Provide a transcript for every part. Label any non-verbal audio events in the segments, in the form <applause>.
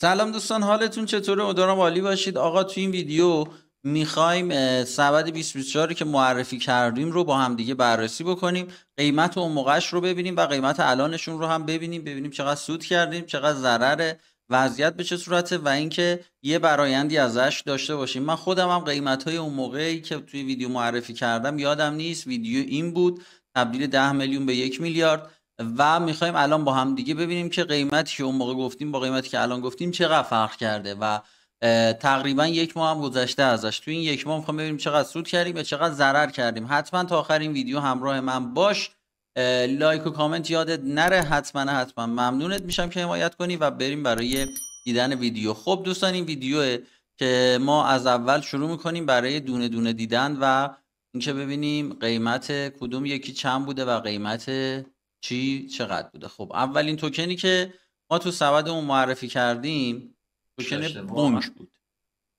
سلام دوستان حالتون چطوره امیدوارم عالی باشید آقا تو این ویدیو میخوایم سبد 2024 که معرفی کردیم رو با هم دیگه بررسی بکنیم قیمت اون موقعش رو ببینیم و قیمت الانشون رو هم ببینیم ببینیم چقدر سود کردیم چقدر ضرره وضعیت به چه صورته و اینکه یه برایندی ازش داشته باشیم من خودم هم قیمت های اون موقعی که توی ویدیو معرفی کردم یادم نیست ویدیو این بود تبدیل 10 میلیون به یک میلیارد و میخوایم الان با هم دیگه ببینیم که قیمتی که اون موقع گفتیم با قیمتی که الان گفتیم چقدر فرق کرده و تقریبا یک ماه هم گذشته ازش تو این یک ماه میخوام ببینیم چقدر سود کردیم یا چقدر ضرر کردیم حتما تا آخر این ویدیو همراه من باش لایک و کامنت یادت نره حتما حتما ممنونت میشم که حمایت کنی و بریم برای دیدن ویدیو خب دوستان این ویدیو که ما از اول شروع میکنیم برای دونه دونه دیدن و اینکه ببینیم قیمت کدوم یکی چند بوده و قیمت چی چقدر بوده خب اولین توکنی که ما تو سبدمون معرفی کردیم توکن بونک بود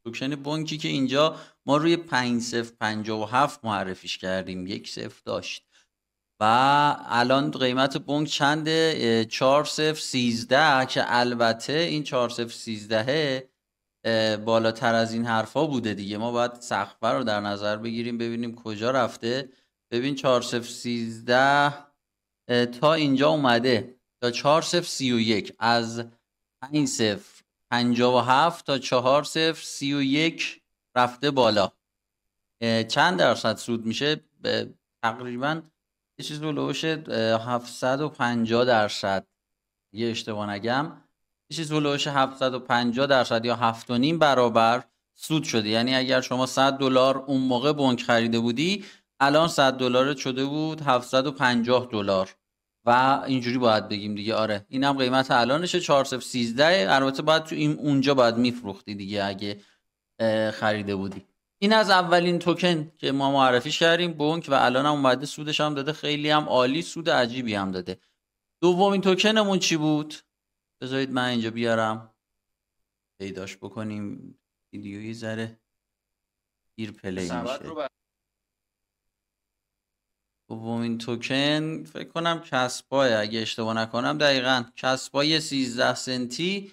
توکن بونکی که اینجا ما روی 5057 معرفیش کردیم یک صفر داشت و الان قیمت بونک چنده 4013 که البته این 4013 بالاتر از این حرفا بوده دیگه ما باید سخفه رو در نظر بگیریم ببینیم کجا رفته ببین 4013 تا اینجا اومده تا 4 0 31 از 5 0 57 تا 4 0 31 رفته بالا چند درصد سود میشه تقریبا یه چیز هلوش 750 درصد یه اشتباه نگم یه چیز هلوش 750 درصد یا 7.5 برابر سود شده یعنی اگر شما 100 دلار اون موقع بنک خریده بودی الان 100 دلار شده بود 750 دلار و اینجوری باید بگیم دیگه آره اینم قیمت الانشه 413 البته باید تو این اونجا باید میفروختی دیگه اگه خریده بودی این از اولین توکن که ما معرفیش کردیم بونک و الان هم اومده سودش هم داده خیلی هم عالی سود عجیبی هم داده دومین توکنمون چی بود بذارید من اینجا بیارم پیداش بکنیم ویدیویی زره ایر پلی دومین توکن فکر کنم کسبای اگه اشتباه نکنم دقیقا کسبای 13 سنتی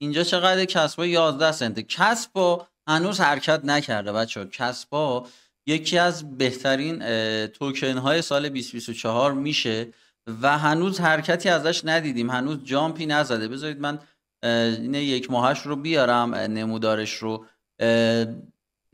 اینجا چقدر کسبای 11 سنتی کسپا هنوز حرکت نکرده بچه ها کسبا یکی از بهترین توکن های سال 2024 میشه و هنوز حرکتی ازش ندیدیم هنوز جامپی نزده بذارید من این یک ماهش رو بیارم نمودارش رو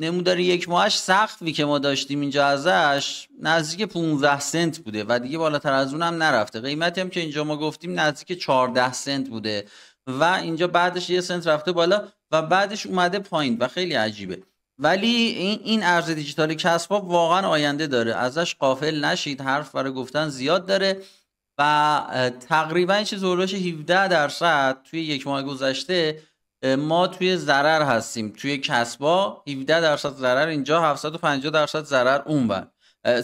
نمودار یک ماهش وی که ما داشتیم اینجا ازش نزدیک 15 سنت بوده و دیگه بالاتر از اونم نرفته قیمتی هم که اینجا ما گفتیم نزدیک 14 سنت بوده و اینجا بعدش یه سنت رفته بالا و بعدش اومده پایین و خیلی عجیبه ولی این این ارز دیجیتال کسب واقعا آینده داره ازش قافل نشید حرف برای گفتن زیاد داره و تقریبا چه زورش 17 درصد توی یک ماه گذشته ما توی ضرر هستیم توی کسبا 17 درصد ضرر اینجا 750 درصد ضرر اونور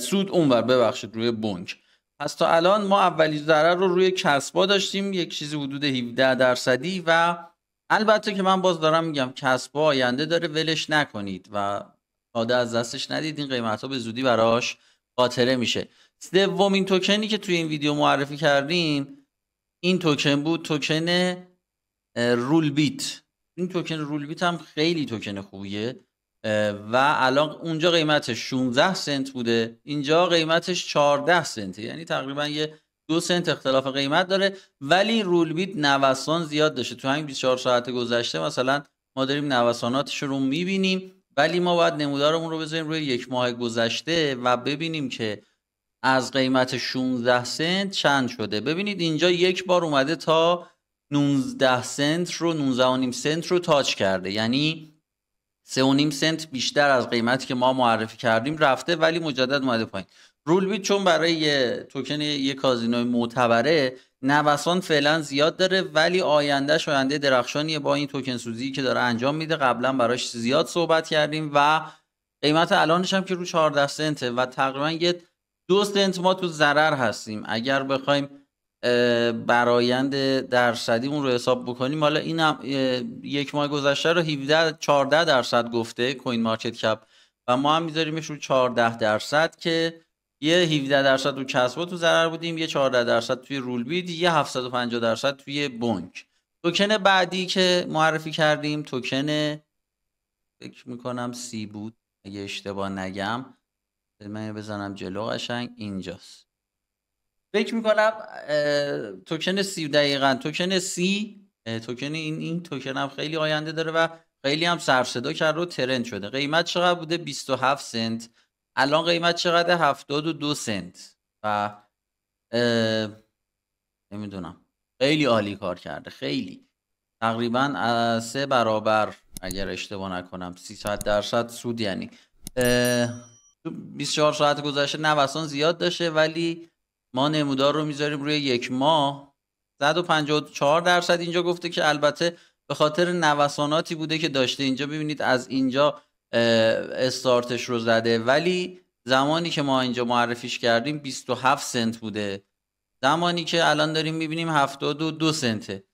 سود اونور ببخشید روی بنک پس تا الان ما اولی ضرر رو روی کسبا داشتیم یک چیزی حدود 17 درصدی و البته که من باز دارم میگم کسبا آینده داره ولش نکنید و ساده از دستش ندید این قیمت ها به زودی براش خاطره میشه سومین توکنی که توی این ویدیو معرفی کردیم این توکن بود توکن رول بیت این توکن بیت هم خیلی توکن خوبیه و الان اونجا قیمتش 16 سنت بوده اینجا قیمتش 14 سنت یعنی تقریبا یه دو سنت اختلاف قیمت داره ولی بیت نوسان زیاد داشته تو همین 24 ساعت گذشته مثلا ما داریم نوساناتش رو میبینیم ولی ما باید نمودارمون رو بزنیم روی یک ماه گذشته و ببینیم که از قیمت 16 سنت چند شده ببینید اینجا یک بار اومده تا 19 سنت رو نیم سنت رو تاچ کرده یعنی نیم سنت بیشتر از قیمتی که ما معرفی کردیم رفته ولی مجدد اومده پایین رول بیت چون برای یه توکن یه کازینوی معتبره نوسان فعلا زیاد داره ولی آینده آینده درخشانیه با این توکن سوزی که داره انجام میده قبلا براش زیاد صحبت کردیم و قیمت الانش هم که رو 14 سنته و تقریبا یه دو سنت ما تو ضرر هستیم اگر بخوایم برایند درصدی اون رو حساب بکنیم حالا این هم یک ماه گذشته رو 17 14 درصد گفته کوین مارکت کپ و ما هم میذاریمش رو 14 درصد که یه 17 درصد رو کسبا تو ضرر بودیم یه 14 درصد توی رول بید یه 750 درصد توی بونک توکن بعدی که معرفی کردیم توکن فکر میکنم سی بود اگه اشتباه نگم من بزنم جلو قشنگ اینجاست فکر میکنم توکن سی دقیقا توکن سی توکن این این توکن هم خیلی آینده داره و خیلی هم سر صدا کرده و ترند شده قیمت چقدر بوده 27 سنت الان قیمت چقدر 72 سنت و نمیدونم خیلی عالی کار کرده خیلی تقریبا سه برابر اگر اشتباه نکنم 300 درصد سود یعنی 24 ساعت گذشته نوسان زیاد داشته ولی ما نمودار رو میذاریم روی یک ماه 154 درصد اینجا گفته که البته به خاطر نوساناتی بوده که داشته اینجا ببینید از اینجا استارتش رو زده ولی زمانی که ما اینجا معرفیش کردیم 27 سنت بوده زمانی که الان داریم میبینیم 72 سنته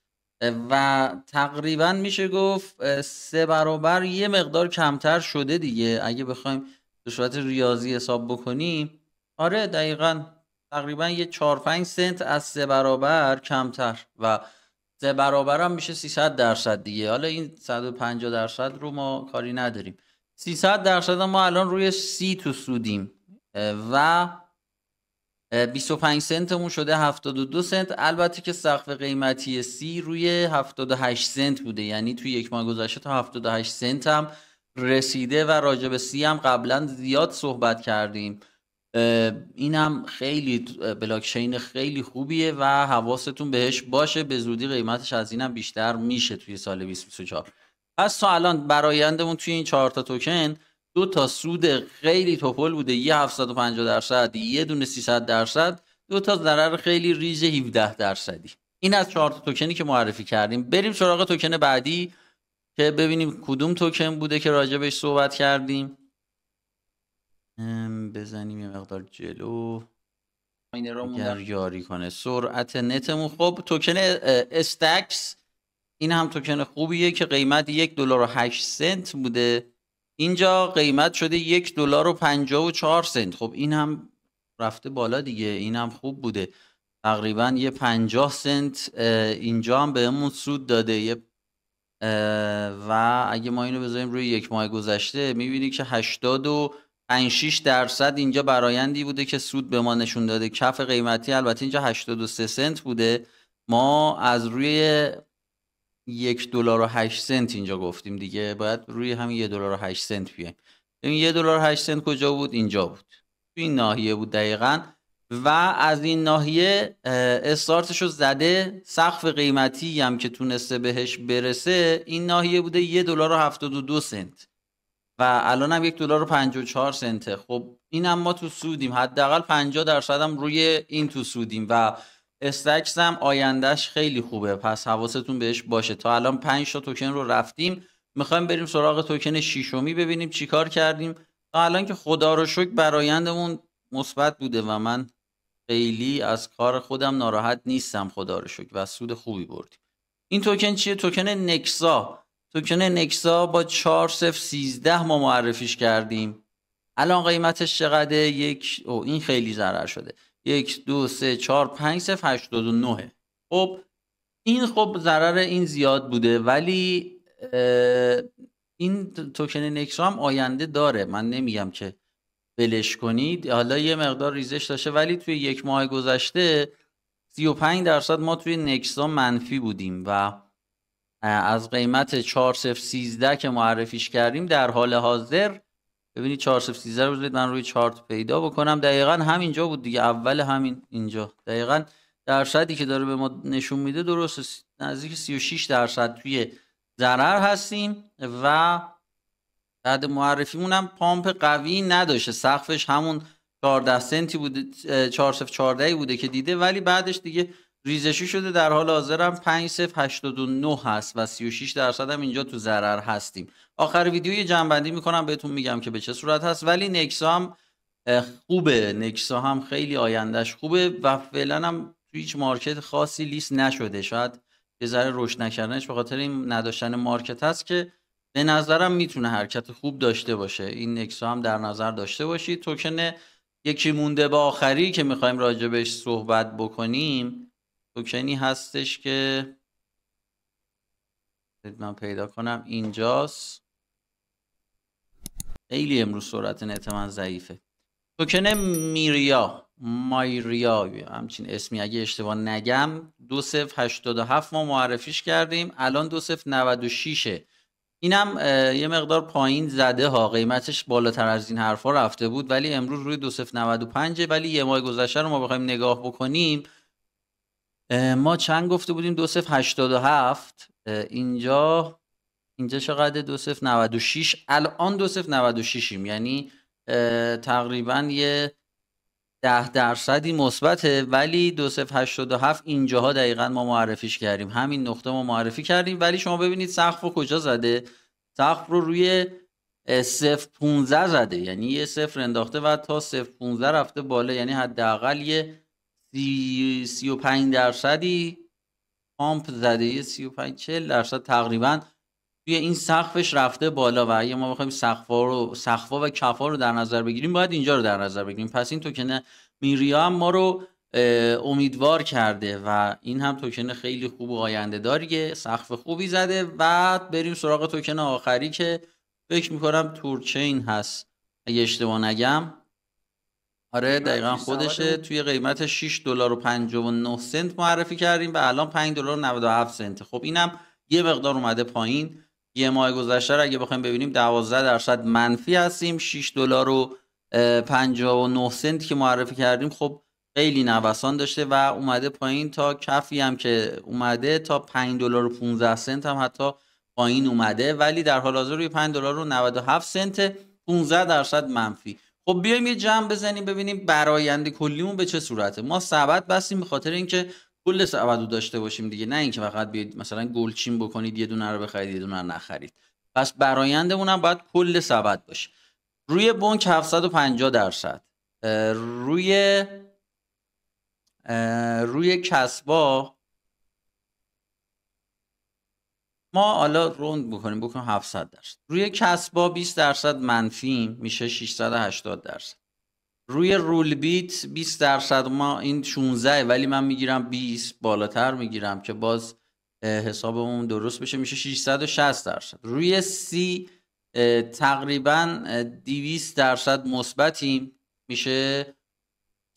و تقریبا میشه گفت سه برابر یه مقدار کمتر شده دیگه اگه بخوایم به صورت ریاضی حساب بکنیم آره دقیقا تقریبا یه 4 5 سنت از سه برابر کمتر و سه برابر هم میشه 300 درصد دیگه حالا این 150 درصد رو ما کاری نداریم 300 درصد ما الان روی سی تو سودیم و 25 سنتمون شده 72 سنت البته که سقف قیمتی سی روی 78 سنت بوده یعنی توی یک ماه گذشته تا 78 سنت هم رسیده و راجع به سی هم قبلا زیاد صحبت کردیم اینم خیلی بلاکچین خیلی خوبیه و حواستون بهش باشه به زودی قیمتش از اینم بیشتر میشه توی سال 2024 پس تا الان برایندمون توی این چهار تا توکن دو تا سود خیلی توپل بوده یه 750 درصد یه دونه 300 درصد دو تا ضرر خیلی ریز 17 درصدی این از چهار تا توکنی که معرفی کردیم بریم سراغ توکن بعدی که ببینیم کدوم توکن بوده که راجبش صحبت کردیم بزنیم یه مقدار جلو یاری کنه سرعت نتمون خب توکن استکس این هم توکن خوبیه که قیمت یک دلار و هشت سنت بوده اینجا قیمت شده یک دلار و پنجاه و چهار سنت خب این هم رفته بالا دیگه این هم خوب بوده تقریبا یه پنجاه سنت اینجا هم بهمون سود داده یه و اگه ما اینو بذاریم روی یک ماه گذشته میبینی که هشتاد و 5 6 درصد اینجا برایندی بوده که سود به ما نشون داده کف قیمتی البته اینجا 83 سنت بوده ما از روی یک دلار و 8 سنت اینجا گفتیم دیگه باید روی همین 1 دلار و 8 سنت بیایم ببین یک دلار 8 سنت کجا بود اینجا بود تو این ناحیه بود دقیقا و از این ناحیه استارتش رو زده سقف قیمتی هم که تونسته بهش برسه این ناحیه بوده 1 دلار و 72 سنت و الان هم یک دلار و 54 سنته خب این هم ما تو سودیم حداقل 50 درصد هم روی این تو سودیم و استکس هم آیندهش خیلی خوبه پس حواستون بهش باشه تا الان 5 تا توکن رو رفتیم میخوایم بریم سراغ توکن شیشمی ببینیم چیکار کردیم تا الان که خدا رو شکر برایندمون مثبت بوده و من خیلی از کار خودم ناراحت نیستم خدا رو شکر و سود خوبی بردیم این توکن چیه توکن نکسا توکن نکسا با 4 ما معرفیش کردیم الان قیمتش چقدره یک او این خیلی ضرر شده یک دو سه چهار پنج سف هشت خب این خب ضرر این زیاد بوده ولی این توکن نکسا هم آینده داره من نمیگم که بلش کنید حالا یه مقدار ریزش داشته ولی توی یک ماه گذشته 35 درصد ما توی نکسا منفی بودیم و از قیمت 4013 که معرفیش کردیم در حال حاضر ببینید 4013 رو بذارید من روی چارت پیدا بکنم دقیقا همینجا بود دیگه اول همین اینجا دقیقا درصدی که داره به ما نشون میده درست نزدیک 36 درصد توی ضرر هستیم و بعد معرفیمون هم پامپ قوی نداشه سقفش همون 14 سنتی بوده 4014 بوده که دیده ولی بعدش دیگه ریزشی شده در حال حاضر هم 5089 هست و 36 درصد هم اینجا تو ضرر هستیم آخر ویدیو یه جنبندی میکنم بهتون میگم که به چه صورت هست ولی نکسا هم خوبه نکسا هم خیلی آیندهش خوبه و فعلا هم تو هیچ مارکت خاصی لیست نشده شاید به ذره روش نکردنش به خاطر این نداشتن مارکت هست که به نظرم میتونه حرکت خوب داشته باشه این نکسا هم در نظر داشته باشید توکن یکی مونده به آخری که میخوایم راجبش صحبت بکنیم توکنی هستش که من پیدا کنم اینجاست خیلی امروز سرعت نت من ضعیفه توکن میریا مایریا همچین اسمی اگه اشتباه نگم دو صف هشتاد هفت ما معرفیش کردیم الان دو صف نود و شیشه اینم یه مقدار پایین زده ها قیمتش بالاتر از این حرفا رفته بود ولی امروز روی دو صف و پنجه ولی یه ماه گذشته رو ما بخوایم نگاه بکنیم ما چند گفته بودیم دو صفر هشتاد و هفت اینجا اینجا چقدر دو صفر نود و شیش الان دو صفر نود و شیشیم یعنی تقریبا یه ده درصدی مثبته ولی دو سف هشتاد و هفت اینجاها دقیقا ما معرفیش کردیم همین نقطه ما معرفی کردیم ولی شما ببینید سقف رو کجا زده سقف رو روی صفر 15 زده یعنی یه صفر انداخته و تا صفر 15 رفته بالا یعنی حداقل یه سی, درصدی پامپ زده یه سی درصد تقریبا توی این سقفش رفته بالا و اگه ما بخوایم سقفا رو سقفا و کفا رو در نظر بگیریم باید اینجا رو در نظر بگیریم پس این توکن میریا هم ما رو امیدوار کرده و این هم توکن خیلی خوب و آینده داریه سقف خوبی زده و بریم سراغ توکن آخری که فکر میکنم تورچین هست اگه اشتباه نگم آره دقیقا خودشه توی قیمت 6 دلار و 59 سنت معرفی کردیم و الان 5 دلار 97 سنت خب اینم یه مقدار اومده پایین یه ماه گذشته اگه بخوایم ببینیم 12 درصد منفی هستیم 6 دلار و 59 سنت که معرفی کردیم خب خیلی نوسان داشته و اومده پایین تا کفی هم که اومده تا 5 دلار و 15 سنت هم حتی پایین اومده ولی در حال حاضر روی 5 دلار و 97 سنت 15 درصد منفی خب بیایم یه جمع بزنیم ببینیم براینده کلیمون به چه صورته ما سبد بستیم به خاطر اینکه کل سبد رو داشته باشیم دیگه نه اینکه فقط بیاید مثلا گلچین بکنید یه دونه رو بخرید یه دونه رو نخرید پس برایندمون هم باید کل سبد باشه روی بنک 750 درصد روی روی کسبا ما حالا روند بکنیم بکنیم 700 درصد روی کسبا 20 درصد منفی میشه 680 درصد روی رول بیت 20 درصد ما این 16 ولی من میگیرم 20 بالاتر میگیرم که باز حسابمون درست بشه میشه 660 درصد روی سی تقریبا 200 درصد مثبتیم میشه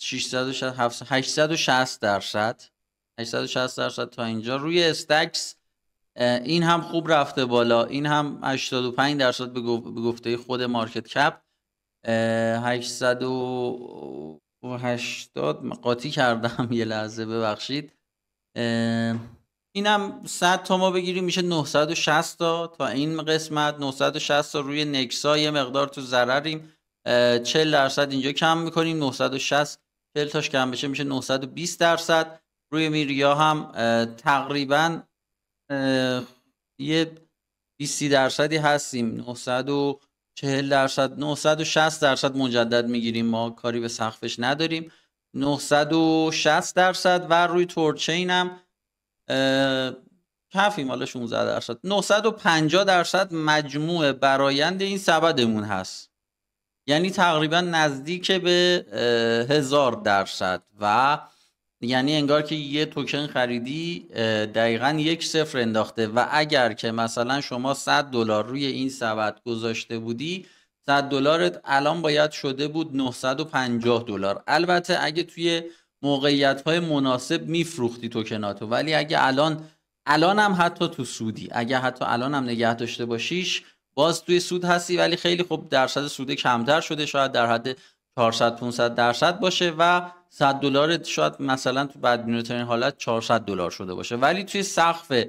660 860 درصد 860 درصد تا اینجا روی استکس این هم خوب رفته بالا این هم 85 درصد به گفته خود مارکت کپ 880 قاطی کردم <laughs> یه لحظه ببخشید این هم 100 تا ما بگیریم میشه 960 تا تا این قسمت 960 تا روی نکسا یه مقدار تو ضرریم 40 درصد اینجا کم میکنیم 960 40 تاش کم بشه میشه 920 درصد روی میریا هم تقریبا یه 20 درصدی هستیم 940 درصد 960 درصد مجدد میگیریم ما کاری به سقفش نداریم 960 درصد و روی تورچین هم کفیم حالا 16 درصد 950 درصد مجموع برایند این سبدمون هست یعنی تقریبا نزدیک به هزار درصد و یعنی انگار که یه توکن خریدی دقیقا یک صفر انداخته و اگر که مثلا شما 100 دلار روی این سبد گذاشته بودی 100 دلارت الان باید شده بود 950 دلار البته اگه توی موقعیت های مناسب میفروختی توکناتو ولی اگه الان الان هم حتی تو سودی اگه حتی الان هم نگه داشته باشیش باز توی سود هستی ولی خیلی خب درصد سود کمتر شده شاید در حد 400 500 درصد باشه و 100 دلار شاید مثلا تو بدبینترین حالت 400 دلار شده باشه ولی توی سقف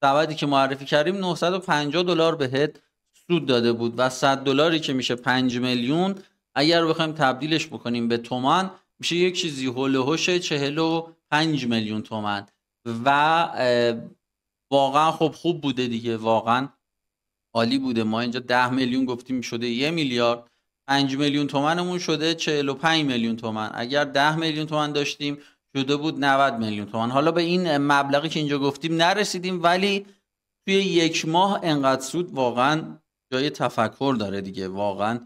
سبدی که معرفی کردیم 950 دلار بهت سود داده بود و 100 دلاری که میشه 5 میلیون اگر بخوایم تبدیلش بکنیم به تومان میشه یک چیزی و 45 میلیون تومان و واقعا خب خوب بوده دیگه واقعا عالی بوده ما اینجا 10 میلیون گفتیم شده یه میلیارد 5 میلیون تومنمون شده 45 میلیون تومن اگر 10 میلیون تومن داشتیم شده بود 90 میلیون تومن حالا به این مبلغی که اینجا گفتیم نرسیدیم ولی توی یک ماه انقدر سود واقعا جای تفکر داره دیگه واقعا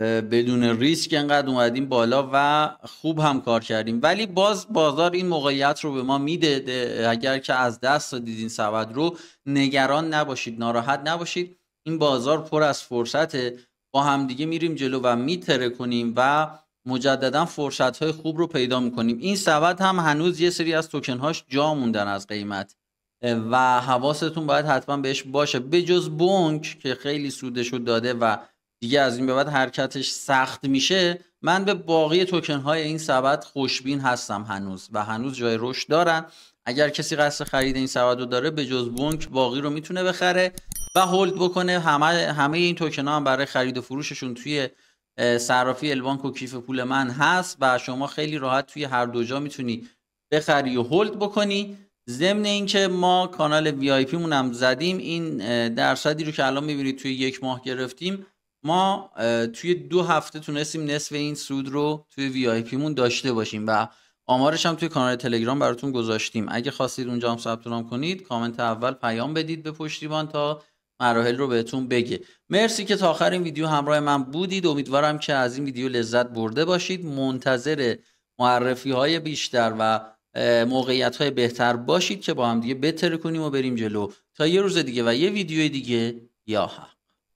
بدون ریسک انقدر اومدیم بالا و خوب هم کار کردیم ولی باز بازار این موقعیت رو به ما میده اگر که از دست دیدین سبد رو نگران نباشید ناراحت نباشید این بازار پر از فرصته با همدیگه میریم جلو و میتره کنیم و مجددا فرصت های خوب رو پیدا میکنیم این سبد هم هنوز یه سری از توکن هاش جا موندن از قیمت و حواستون باید حتما بهش باشه بجز بونک که خیلی سودش رو داده و دیگه از این به بعد حرکتش سخت میشه من به باقی توکن های این سبد خوشبین هستم هنوز و هنوز جای رشد دارن اگر کسی قصد خرید این سبد رو داره به جز بونک باقی رو میتونه بخره و هولد بکنه همه همه این توکن ها هم برای خرید و فروششون توی صرافی البانک و کیف پول من هست و شما خیلی راحت توی هر دو جا میتونی بخری و هولد بکنی ضمن اینکه ما کانال وی آی هم زدیم این درصدی رو که الان میبینید توی یک ماه گرفتیم ما توی دو هفته تونستیم نصف این سود رو توی وی آی پی مون داشته باشیم و آمارش هم توی کانال تلگرام براتون گذاشتیم اگه خواستید اونجا هم ثبت نام کنید کامنت اول پیام بدید به پشتیبان تا مراحل رو بهتون بگه مرسی که تا آخر این ویدیو همراه من بودید امیدوارم که از این ویدیو لذت برده باشید منتظر معرفی های بیشتر و موقعیت های بهتر باشید که با هم دیگه بتر کنیم و بریم جلو تا یه روز دیگه و یه ویدیو دیگه یا